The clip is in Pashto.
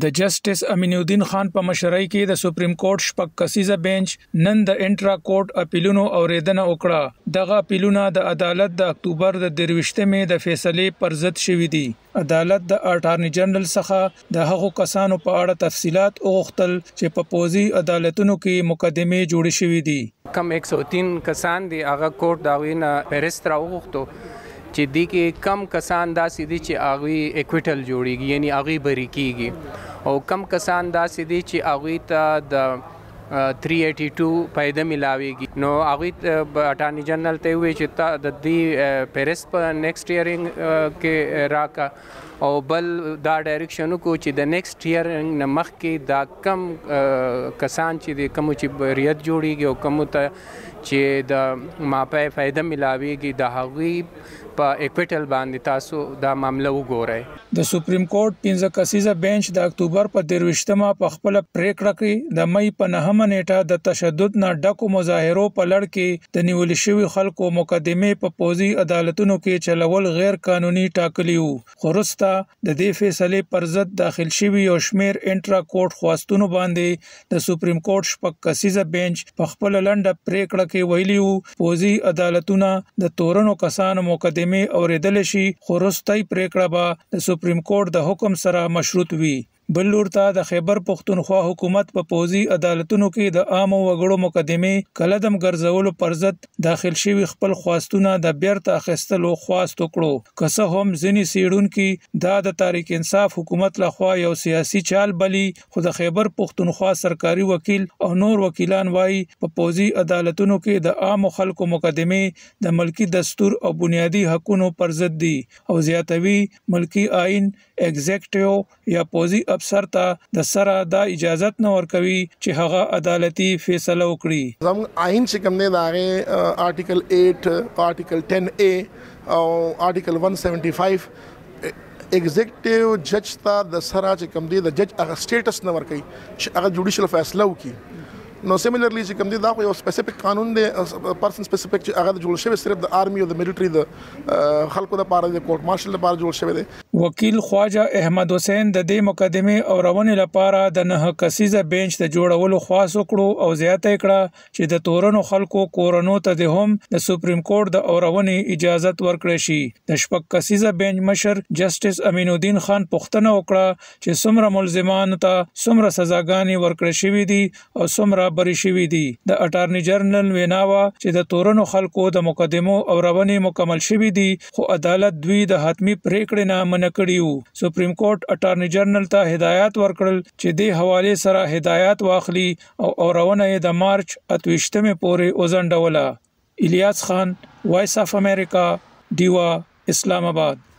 د جسټس امین الدین خان په مشرۍ کې د سپریم کورټ شپږ کسیزه بنچ نن د انټرا کورټ اپیلونو اوریدنه وکړه دغه اپیلونه د عدالت د اکتوبر د 23مې د فیصلې پر ضد شوې دي عدالت د اټارنی جنرال څخه د هغو کسانو په اړه تفصيلات وغوښتل چې په پوزي عدالتونو کې مقدمه جوړې شوې دي کم 103 کسان دی هغه کورټ داوینه پیرسترا وغوښتو چې دی کې کم کسان داسې دي چې هغه اکویټل جوړیږي یعنی هغه بری کیږي او کم کسان داسې دي چې هغه ته د 382 پیدا ملاويږي نو هغه اټارني جنرال ته وی چې د دې پیرس په نیکسټ ایرینګ کې راکا او بل دا ډایرکشن کو چې د نیکسټ ایرینګ نمخ کې دا کم کسان چې د کم چې ریت جوړیږي او کم ته چې د ماپې فائدہ ملاويږي د هغوی په اکویټل باندې تاسو دا معاملې وګورئ د سپریم کورټ 15 کسیزه بنچ د اکتوبر په 23مه په خپل پریکړه کې د مې په 9 شلمه نیټه د تشدد نه ډکو مظاهرو په لړ کې د نیول شوی خلکو مقدمه په پوزي عدالتونو کې چلول غیر قانوني ټاکلی وو خو رستا د دې فیصله پر ضد داخل شوی یو شمیر انټرا کورټ خواستونو باندې د سپریم کورټ شپږ کسیزه بنچ په خپل لنډه پریکړه کې ویلی وو پوزي عدالتونه د تورنو کسانو مقدمه اوریدل شي خو رستای پریکړه به د سپریم کورټ د حکم سره مشروط وي بل لور ته د خیبر پښتونخوا حکومت په پوزي عدالتونو کې د عام وګړو مقدمه کلدم ګرځولو پر ضد داخل شوی خپل خواستونه د بیرته اخیستلو خواست وکړو که څه هم ځینی سیډون کې دا د تاریخ انصاف حکومت لخوا یو سیاسي چال بلی خو د خیبر پښتونخوا سرکاري وکیل او نور وکیلان وایي په پوزي عدالتونو کې د عام خلکو مقدمه د ملکی دستور او بنیادی حقوقو پر ضد دي او زیاتوي ملکی آئین ایگزیکټیو یا پوزي افسر ته د سره د اجازه نه ورکوي چې هغه عدالتي فیصله وکړي زم آئین چې کوم نه داغه آرټیکل 8 آرټیکل 10 اے او آرټیکل 175 ایگزیکټیو جج ته د سره چې کوم دی د جج هغه سټیټس نه ورکي چې هغه جوډیشل فیصله وکړي نو سیمیلرلی چې کوم دي دا خو یو سپیسیفیک قانون دی پرسن سپیسیفیک چې هغه جوړ شوی صرف د آرمي او د ملټري د خلکو لپاره د کورټ مارشل لپاره جوړ شوی دی وکیل خواجه احمد حسین د دې مقدمه او روانې لپاره د نه کسیزه بنچ ته جوړولو خواس وکړو او زیاته کړه چې د تورنو خلکو کورونو ته د هم د سپریم کورټ د اورونې اجازه ورکړي شي د شپږ کسیزه بنچ مشر جسټس امین الدین خان پښتنه وکړه چې سمره ملزمان ته سمره سزاګانې ورکړې شوې دي او سمره خبرې شوې دي د اټارنی جنرال ویناوا چې د تورنو خلکو د مقدمو او روانې مکمل شوې دي خو عدالت دوی د حتمی پریکړې نه منع کړیو سپریم کورټ اټارنی جنرال ته هدایت ورکړل چې د حواله سره هدایت واخلي او اورونه یې د مارچ 28مه پورې وزنډوله الیاس خان وایس اف امریکا دیوا اسلام آباد